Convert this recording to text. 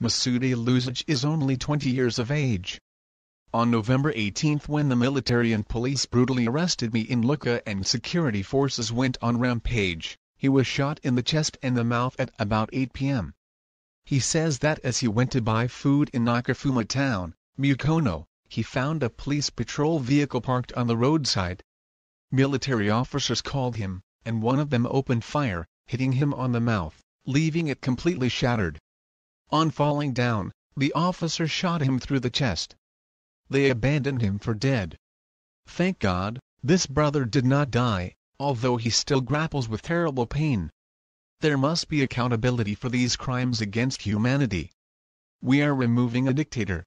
Masudi Luzic is only 20 years of age. On November 18 when the military and police brutally arrested me in Lucca and security forces went on rampage, he was shot in the chest and the mouth at about 8 p.m. He says that as he went to buy food in Nakafuma town, Mukono, he found a police patrol vehicle parked on the roadside. Military officers called him, and one of them opened fire, hitting him on the mouth, leaving it completely shattered. On falling down, the officer shot him through the chest. They abandoned him for dead. Thank God, this brother did not die, although he still grapples with terrible pain. There must be accountability for these crimes against humanity. We are removing a dictator.